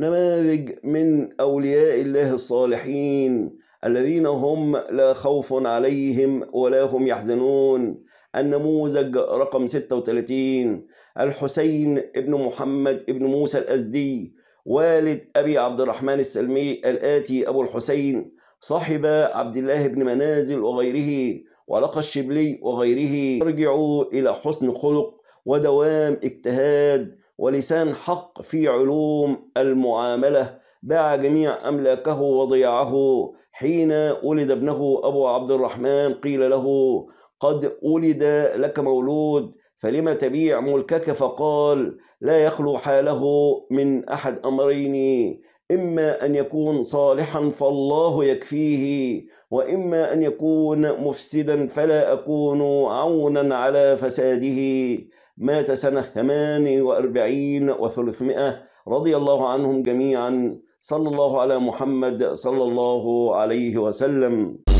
نماذج من أولياء الله الصالحين الذين هم لا خوف عليهم ولا هم يحزنون النموذج رقم 36 الحسين ابن محمد ابن موسى الأزدي والد أبي عبد الرحمن السلمي الآتي أبو الحسين صاحب عبد الله بن منازل وغيره ولقى الشبلي وغيره ارجعوا إلى حسن خلق ودوام اجتهاد ولسان حق في علوم المعاملة باع جميع أملاكه وضيعه حين ولد ابنه أبو عبد الرحمن قيل له قد ولد لك مولود فلم تبيع ملكك فقال لا يخلو حاله من أحد أمرين إما أن يكون صالحا فالله يكفيه وإما أن يكون مفسدا فلا أكون عونا على فساده مات سنة ثمان وأربعين وثلثمائة رضي الله عنهم جميعا صلى الله على محمد صلى الله عليه وسلم